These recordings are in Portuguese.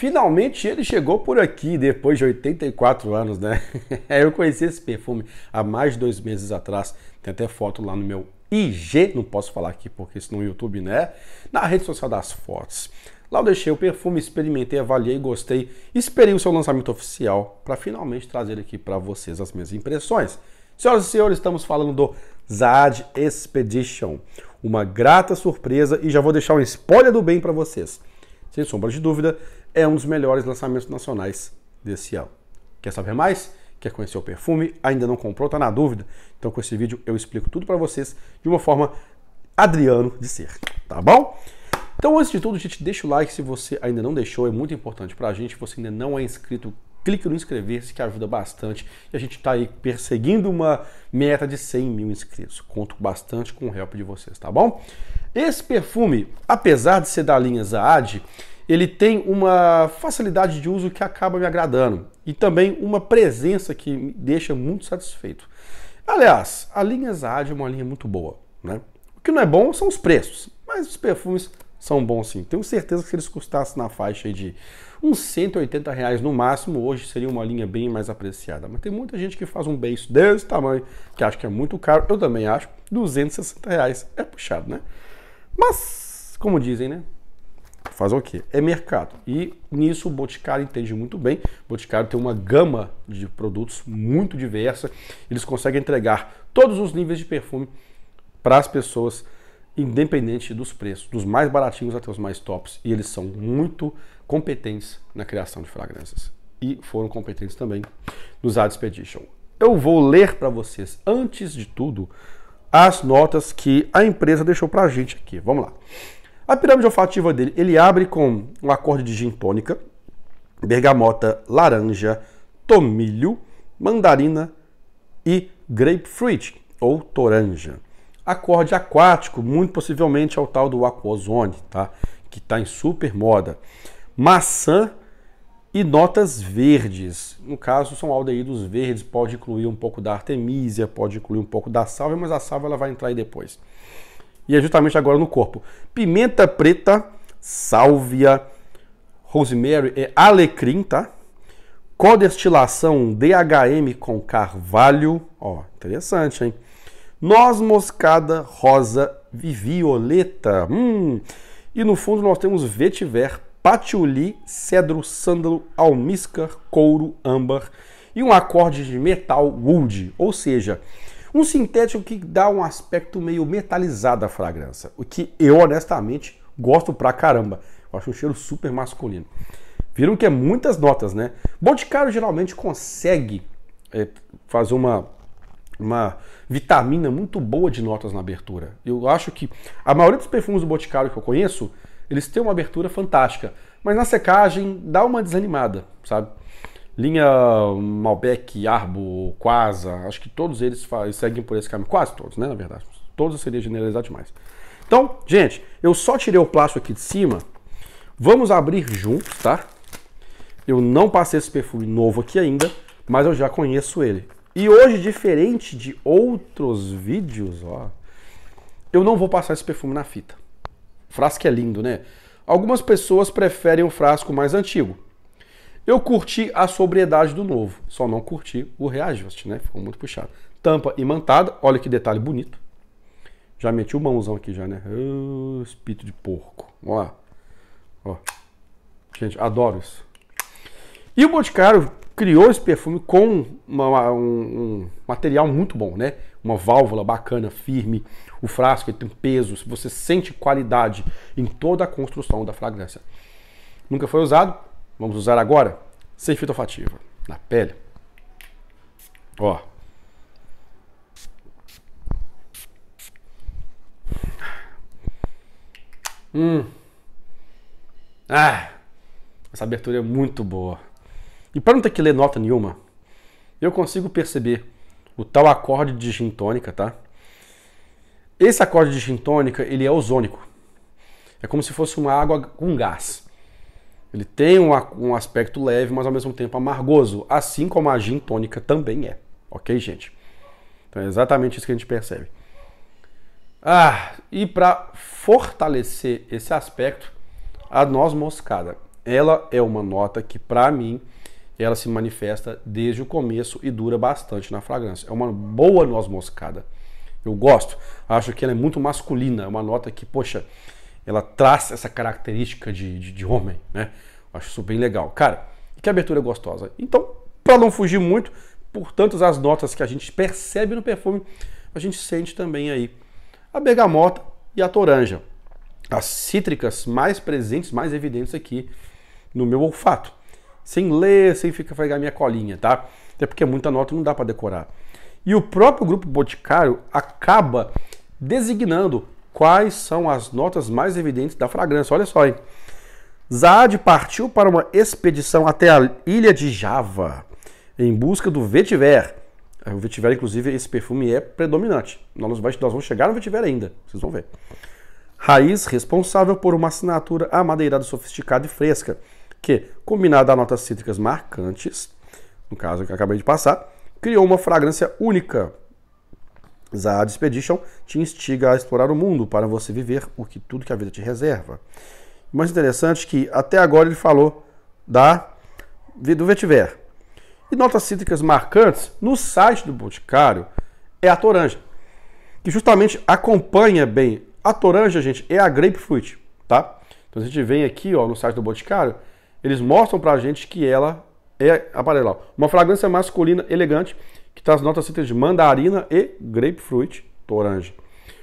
Finalmente ele chegou por aqui depois de 84 anos, né? É, eu conheci esse perfume há mais de dois meses atrás. Tem até foto lá no meu IG, não posso falar aqui porque senão no YouTube, né? Na rede social das fotos. Lá eu deixei o perfume, experimentei, avaliei, gostei, esperei o seu lançamento oficial para finalmente trazer aqui para vocês as minhas impressões. Senhoras e senhores, estamos falando do Zaad Expedition. Uma grata surpresa e já vou deixar um spoiler do bem para vocês sem sombra de dúvida, é um dos melhores lançamentos nacionais desse ano. Quer saber mais? Quer conhecer o perfume? Ainda não comprou? Está na dúvida? Então com esse vídeo eu explico tudo para vocês de uma forma Adriano de ser, tá bom? Então, antes de tudo, gente, deixa o like se você ainda não deixou, é muito importante para a gente. Se você ainda não é inscrito, clique no inscrever-se que ajuda bastante. E a gente está aí perseguindo uma meta de 100 mil inscritos. Conto bastante com o help de vocês, tá bom? Esse perfume, apesar de ser da linha Zaad, ele tem uma facilidade de uso que acaba me agradando e também uma presença que me deixa muito satisfeito. Aliás, a linha Zaad é uma linha muito boa, né? O que não é bom são os preços, mas os perfumes são bons sim. Tenho certeza que se eles custassem na faixa de uns 180 reais no máximo, hoje seria uma linha bem mais apreciada. Mas tem muita gente que faz um beijo desse tamanho, que acha que é muito caro, eu também acho, 260 reais é puxado, né? Mas, como dizem, né? Fazer o quê? É mercado. E nisso o Boticário entende muito bem. O Boticário tem uma gama de produtos muito diversa. Eles conseguem entregar todos os níveis de perfume para as pessoas, independente dos preços, dos mais baratinhos até os mais tops. E eles são muito competentes na criação de fragrâncias. E foram competentes também nos Ad Expedition. Eu vou ler para vocês, antes de tudo, as notas que a empresa deixou para a gente aqui. Vamos lá. A pirâmide olfativa dele, ele abre com um acorde de gin tônica, bergamota, laranja, tomilho, mandarina e grapefruit ou toranja. Acorde aquático, muito possivelmente é o tal do aquozone, tá? Que está em super moda. Maçã, e notas verdes. No caso, são aldeídos verdes, pode incluir um pouco da artemisia, pode incluir um pouco da salva, mas a salva ela vai entrar aí depois. E é justamente agora no corpo. Pimenta preta, sálvia, rosemary é alecrim, tá? Codestilação DHM com carvalho, ó, interessante, hein? Noz moscada, rosa e violeta. Hum. E no fundo nós temos vetiver, patchouli, cedro, sândalo, almíscar, couro, âmbar e um acorde de metal wood, ou seja, um sintético que dá um aspecto meio metalizado à fragrância, o que eu honestamente gosto pra caramba. Eu acho um cheiro super masculino. Viram que é muitas notas, né? Boticário geralmente consegue é, fazer uma, uma vitamina muito boa de notas na abertura. Eu acho que a maioria dos perfumes do Boticário que eu conheço eles têm uma abertura fantástica, mas na secagem dá uma desanimada, sabe? Linha Malbec, Arbo, Quasa, acho que todos eles seguem por esse caminho, quase todos, né, na verdade. Todos seria generalizar demais. Então, gente, eu só tirei o plástico aqui de cima. Vamos abrir juntos, tá? Eu não passei esse perfume novo aqui ainda, mas eu já conheço ele. E hoje, diferente de outros vídeos, ó, eu não vou passar esse perfume na fita. Frasco é lindo, né? Algumas pessoas preferem um frasco mais antigo. Eu curti a sobriedade do novo, só não curti o reajuste, né? Ficou muito puxado. Tampa imantada, olha que detalhe bonito. Já meti o mãozão aqui já, né? Ah, espírito de porco. Vamos lá. Ó. Gente, adoro isso. E o Boticário criou esse perfume com uma, um, um material muito bom, né? uma válvula bacana, firme. O frasco tem peso, você sente qualidade em toda a construção da fragrância. Nunca foi usado, vamos usar agora, sem fitofativa, na pele. Ó. Hum. Ah, essa abertura é muito boa. E para não ter que ler nota nenhuma, eu consigo perceber o tal acorde de gin tônica, tá? Esse acorde de gin tônica, ele é ozônico. É como se fosse uma água com gás. Ele tem um, um aspecto leve, mas ao mesmo tempo amargoso, assim como a gin tônica também é. Ok, gente? Então é exatamente isso que a gente percebe. Ah, e para fortalecer esse aspecto, a noz moscada. Ela é uma nota que, para mim, ela se manifesta desde o começo e dura bastante na fragrância. É uma boa noz moscada. Eu gosto, acho que ela é muito masculina, é uma nota que, poxa, ela traz essa característica de, de, de homem, né? Acho isso bem legal. Cara, que abertura gostosa. Então, para não fugir muito, por tantas as notas que a gente percebe no perfume, a gente sente também aí a bergamota e a toranja. As cítricas mais presentes, mais evidentes aqui no meu olfato sem ler, sem ficar pegar minha colinha, tá? Até porque muita nota não dá para decorar. E o próprio grupo Boticário acaba designando quais são as notas mais evidentes da fragrância. Olha só, hein? Zade partiu para uma expedição até a ilha de Java em busca do vetiver. É, o vetiver, inclusive, esse perfume é predominante. Nós vamos chegar no vetiver ainda, vocês vão ver. Raiz responsável por uma assinatura amadeirada sofisticada e fresca que, combinada a notas cítricas marcantes, no caso que acabei de passar, criou uma fragrância única. Zahad Expedition te instiga a explorar o mundo para você viver o que tudo que a vida te reserva. mais interessante que até agora ele falou da do vetiver. E notas cítricas marcantes no site do Boticário é a toranja, que justamente acompanha bem. A toranja, gente, é a grapefruit, tá? Então a gente vem aqui, ó, no site do Boticário, eles mostram pra gente que ela é aparelhada. Uma fragrância masculina elegante que traz notas cítricas de mandarina e grapefruit toranja.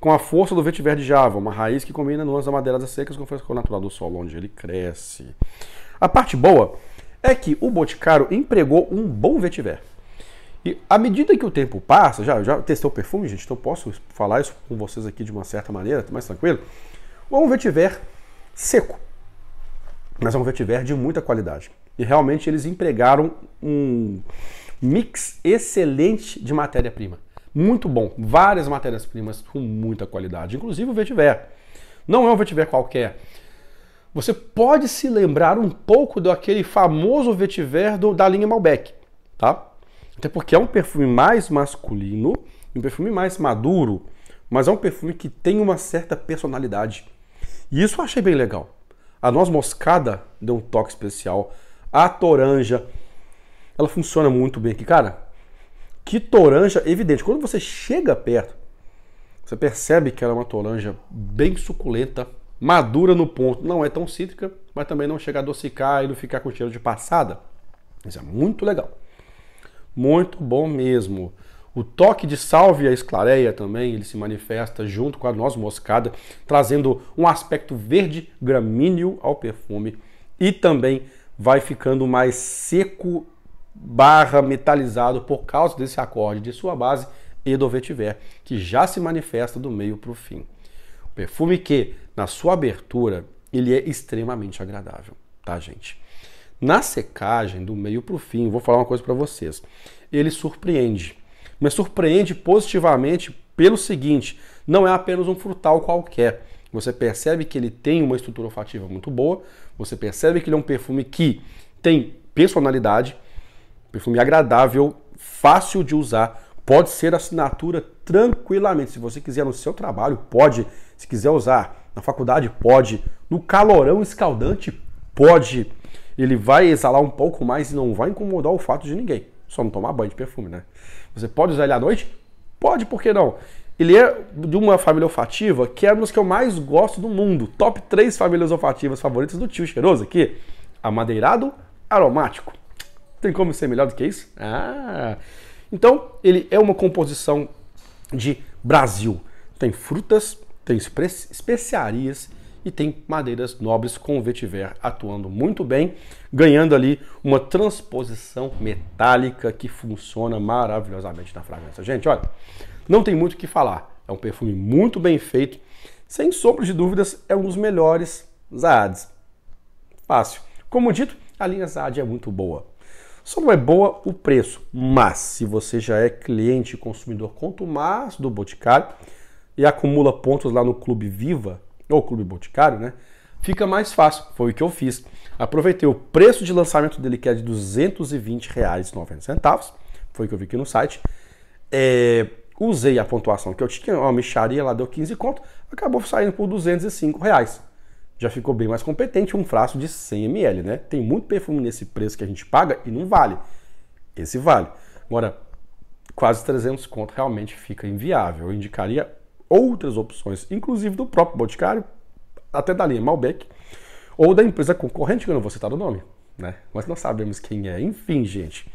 Com a força do vetiver de Java, uma raiz que combina nuances amadeiras secas com o frescor natural do solo onde ele cresce. A parte boa é que o Boticário empregou um bom vetiver. E à medida que o tempo passa, já, já testei o perfume, gente, então posso falar isso com vocês aqui de uma certa maneira, mais tranquilo. O vetiver seco, mas é um vetiver de muita qualidade. E realmente eles empregaram um mix excelente de matéria-prima. Muito bom. Várias matérias-primas com muita qualidade, inclusive o vetiver. Não é um vetiver qualquer. Você pode se lembrar um pouco daquele famoso vetiver do, da linha Malbec, tá? Até porque é um perfume mais masculino, um perfume mais maduro, mas é um perfume que tem uma certa personalidade. E isso eu achei bem legal. A noz moscada deu um toque especial. A toranja, ela funciona muito bem aqui, cara. Que toranja evidente. Quando você chega perto, você percebe que ela é uma toranja bem suculenta, madura no ponto. Não é tão cítrica, mas também não chega a adocicar e não ficar com cheiro de passada. Isso é muito legal. Muito bom mesmo. O toque de salvia esclareia também, ele se manifesta junto com a noz moscada, trazendo um aspecto verde gramíneo ao perfume e também vai ficando mais seco barra metalizado por causa desse acorde de sua base e do vetiver, que já se manifesta do meio para o fim. O perfume que, na sua abertura, ele é extremamente agradável, tá, gente? Na secagem, do meio para o fim, vou falar uma coisa para vocês. Ele surpreende mas surpreende positivamente pelo seguinte: não é apenas um frutal qualquer. Você percebe que ele tem uma estrutura olfativa muito boa, você percebe que ele é um perfume que tem personalidade, perfume agradável, fácil de usar, pode ser assinatura tranquilamente. Se você quiser no seu trabalho, pode. Se quiser usar na faculdade, pode. No calorão escaldante, pode. Ele vai exalar um pouco mais e não vai incomodar o fato de ninguém. Só não tomar banho de perfume, né? Você pode usar ele à noite? Pode, por que não? Ele é de uma família olfativa que é uma das que eu mais gosto do mundo. Top 3 famílias olfativas favoritas do tio cheiroso aqui. Amadeirado, aromático. Tem como ser melhor do que isso? Ah! Então, ele é uma composição de Brasil. Tem frutas, tem especiarias, e tem madeiras nobres com vetiver atuando muito bem, ganhando ali uma transposição metálica que funciona maravilhosamente na fragrância. Gente, olha, não tem muito o que falar. É um perfume muito bem feito, sem sombra de dúvidas, é um dos melhores Zaads. Fácil. Como dito, a linha Zaad é muito boa. Só não é boa o preço, mas se você já é cliente e consumidor quanto mais do Boticário e acumula pontos lá no Clube Viva, ou Clube Boticário, né? Fica mais fácil. Foi o que eu fiz. Aproveitei o preço de lançamento dele, que é de R$ 220,90. Foi o que eu vi aqui no site. É, usei a pontuação que eu tinha, uma mixaria lá deu 15 conto, acabou saindo por 205 reais. Já ficou bem mais competente, um frasco de 100 ml, né? Tem muito perfume nesse preço que a gente paga e não vale. Esse vale. Agora, quase 300 conto realmente fica inviável. Eu indicaria outras opções, inclusive do próprio Boticário, até da linha Malbec, ou da empresa concorrente, que eu não vou citar o nome, né? Mas nós sabemos quem é. Enfim, gente,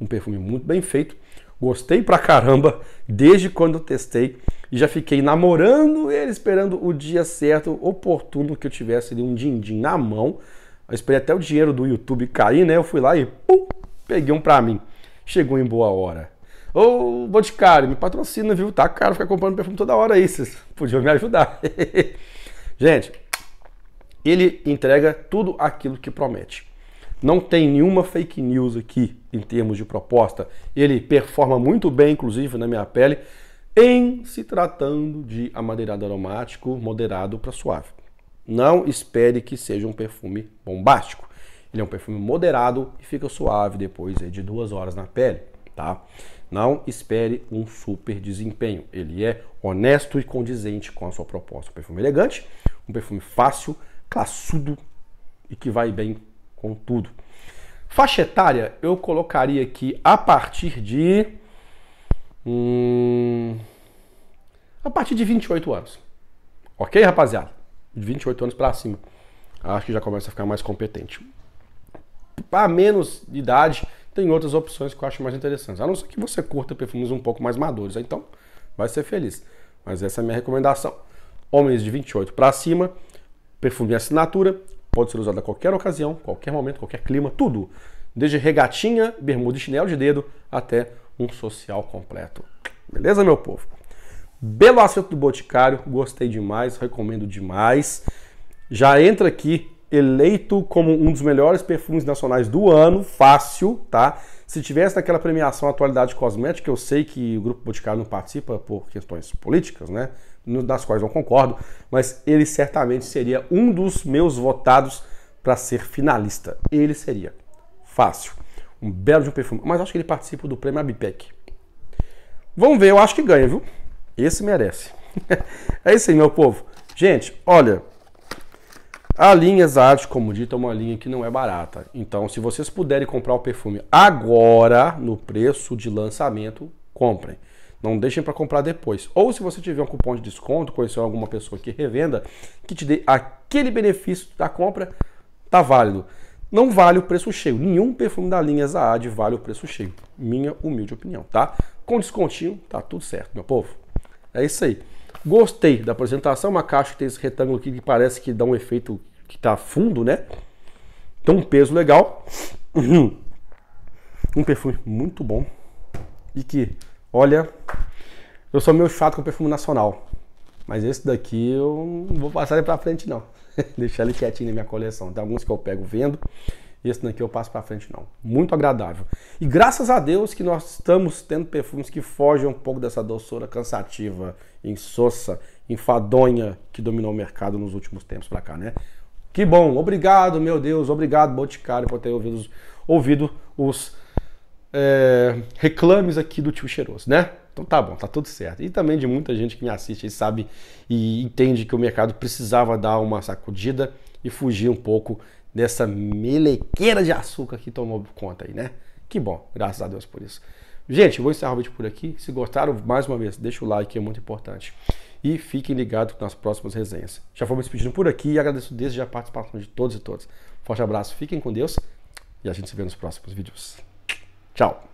um perfume muito bem feito. Gostei pra caramba desde quando eu testei e já fiquei namorando ele, esperando o dia certo, oportuno que eu tivesse ali um din-din na mão. Eu esperei até o dinheiro do YouTube cair, né? Eu fui lá e pum, peguei um pra mim. Chegou em boa hora. Ô, Boticário, me patrocina, viu? Tá caro ficar comprando perfume toda hora aí. Vocês podiam me ajudar. Gente, ele entrega tudo aquilo que promete. Não tem nenhuma fake news aqui em termos de proposta. Ele performa muito bem, inclusive, na minha pele, em se tratando de amadeirado aromático moderado para suave. Não espere que seja um perfume bombástico. Ele é um perfume moderado e fica suave depois de duas horas na pele tá? Não espere um super desempenho. Ele é honesto e condizente com a sua proposta. Um perfume elegante, um perfume fácil, classudo e que vai bem com tudo. Faixa etária, eu colocaria aqui a partir de. Hum, a partir de 28 anos. Ok, rapaziada? De 28 anos para cima. Acho que já começa a ficar mais competente. Para menos de idade, tem outras opções que eu acho mais interessantes. A não ser que você curta perfumes um pouco mais maduros, então vai ser feliz. Mas essa é a minha recomendação. Homens de 28 para cima, perfume assinatura, pode ser usado a qualquer ocasião, qualquer momento, qualquer clima, tudo. Desde regatinha, bermuda e chinelo de dedo até um social completo. Beleza, meu povo? Belo acerto do Boticário, gostei demais, recomendo demais. Já entra aqui eleito como um dos melhores perfumes nacionais do ano, fácil, tá? Se tivesse naquela premiação Atualidade Cosmética, eu sei que o Grupo Boticário não participa por questões políticas, né? Das quais não concordo, mas ele certamente seria um dos meus votados para ser finalista. Ele seria. Fácil. Um belo de um perfume. Mas acho que ele participa do prêmio Abipec. Vamos ver, eu acho que ganha, viu? Esse merece. é isso aí, meu povo. Gente, olha, a linha Zart, como dito, é uma linha que não é barata. Então, se vocês puderem comprar o perfume agora, no preço de lançamento, comprem. Não deixem para comprar depois. Ou se você tiver um cupom de desconto, conhecer alguma pessoa que revenda, que te dê aquele benefício da compra, tá válido. Não vale o preço cheio. Nenhum perfume da linha Zaad vale o preço cheio. Minha humilde opinião, tá? Com descontinho, tá tudo certo, meu povo. É isso aí. Gostei da apresentação, uma caixa que tem esse retângulo aqui que parece que dá um efeito que está fundo, né? Então um peso legal. Um perfume muito bom. E que, olha, eu sou meio chato com perfume nacional. Mas esse daqui eu não vou passar ele pra frente não. Deixar ele quietinho na minha coleção. Tem alguns que eu pego vendo esse daqui eu passo para frente não. Muito agradável. E graças a Deus que nós estamos tendo perfumes que fogem um pouco dessa doçura cansativa, insossa, enfadonha que dominou o mercado nos últimos tempos para cá, né? Que bom, obrigado, meu Deus, obrigado, Boticário, por ter ouvido, ouvido os é, reclames aqui do tio cheiroso, né? Então tá bom, tá tudo certo. E também de muita gente que me assiste e sabe e entende que o mercado precisava dar uma sacudida e fugir um pouco dessa melequeira de açúcar que tomou conta aí, né? Que bom, graças a Deus por isso. Gente, vou encerrar o vídeo por aqui. Se gostaram, mais uma vez, deixa o like, é muito importante. E fiquem ligados nas próximas resenhas. Já fomos despedindo por aqui e agradeço desde já a participação de todos e todas. Forte abraço, fiquem com Deus e a gente se vê nos próximos vídeos. Tchau!